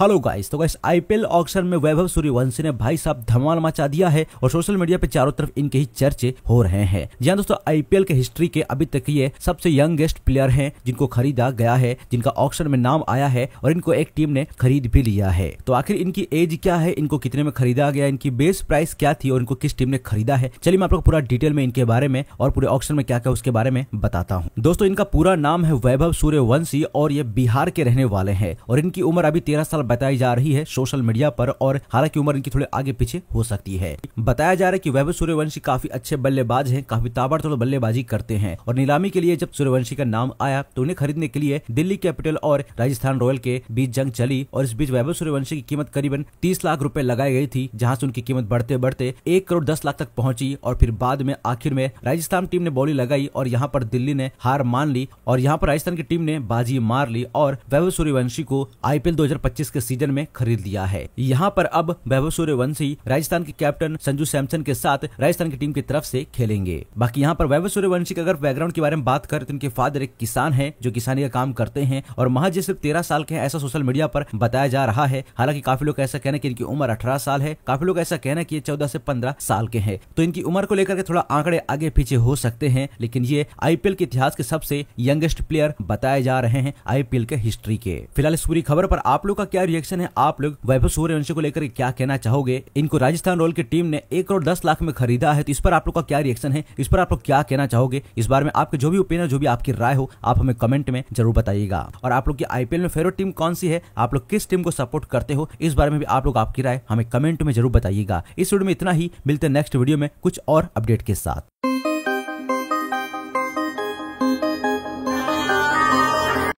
hello guys तो guys IPL auction में वैभव सूर्यवंशी ने भाई साहब धमाल मचा दिया है और सोशल मीडिया पे चारों तरफ इनके ही चर्चे हो रहे हैं जी हाँ, दोस्तों आईपीएल के हिस्ट्री के अभी तक ये सबसे यंगेस्ट प्लेयर हैं जिनको खरीदा गया है जिनका ऑक्शन में नाम आया है और इनको एक टीम ने खरीद भी लिया है तो आखिर इनकी एज क्या है इनको कितने में खरीदा गया इनकी बेस प्राइस क्या थी और इनको किस टीम ने खरीदा है चलिए मैं आप लोग पूरा डिटेल में इनके बारे में और पूरे ऑक्शन में क्या क्या उसके बारे में बताता हूँ दोस्तों इनका पूरा नाम है वैभव सूर्यवंशी और ये बिहार के रहने वाले हैं और इनकी उम्र अभी तेरह साल बताई जा रही है सोशल मीडिया पर और हालांकि उम्र इनकी थोड़ी आगे पीछे हो सकती है बताया जा रहा है की वैभव सूर्यवंशी काफी अच्छे बल्लेबाज है काफी ताबड़तोड़ बल्लेबाजी करते हैं और नीलामी के लिए जब सूर्यवंशी का नाम आया तो उन्हें खरीदने के लिए दिल्ली कैपिटल और राजस्थान रॉयल के बीच जंग चली और इस बीच वैभव सूर्यवंशी की कीमत करीबन तीस लाख रूपए लगाई गई थी जहाँ से उनकी कीमत बढ़ते बढ़ते एक करोड़ दस लाख तक पहुंची और फिर बाद में आखिर में राजस्थान टीम ने बॉली लगाई और यहाँ पर दिल्ली ने हार मान ली और यहाँ पर राजस्थान की टीम ने बाजी मार ली और वैभव सूर्यवंशी को आईपीएल 2025 के सीजन में खरीद लिया है यहाँ पर अब वैभव सूर्यवंशी राजस्थान के कैप्टन संजू सैमसन के साथ राजस्थान की टीम की तरफ से खेलेंगे बाकी यहाँ पर वैभव सूर्यवंशी के अगर बैकग्राउंड के बारे में बात करें तो इनके फादर एक किसान है जो किसानी का काम करते हैं और महज सिर्फ तेरह साल के ऐसा सोशल मीडिया पर बताया जा रहा है हालांकि काफी लोग ऐसा कहना की इनकी उम्र अठारह साल है काफी लोग ऐसा कहना की चौदह से पंद्रह साल के है तो इनकी उम्र को लेकर के थोड़ा आंकड़े आगे पीछे हो सकते हैं लेकिन ये आईपीएल के इतिहास के सबसे यंगेस्ट प्लेयर बताए जा रहे हैं आईपीएल के हिस्ट्री के फिलहाल इस पूरी खबर पर आप लोग का क्या रिएक्शन है आप लोग वैभव सूर्यवंशी को लेकर क्या कहना चाहोगे इनको राजस्थान रॉयल की टीम ने एक करोड़ दस लाख में खरीदा है तो इस पर आप लोग का क्या रिएक्शन है इस पर आप लोग क्या कहना चाहोगे इस बारे में आपके जो भी ओपिनियन जो भी आपकी राय हो आप हमें कमेंट में जरूर बताइएगा और आप लोग की आईपीएल में फेवरेट टीम कौन सी है आप लोग किस टीम को सपोर्ट करते हो इस बारे में भी आप लोग आपकी राय हमें कमेंट में जरूर बताइएगा इस वीडियो में इतना ही मिलते नेक्स्ट वीडियो में कुछ और अपडेट के साथ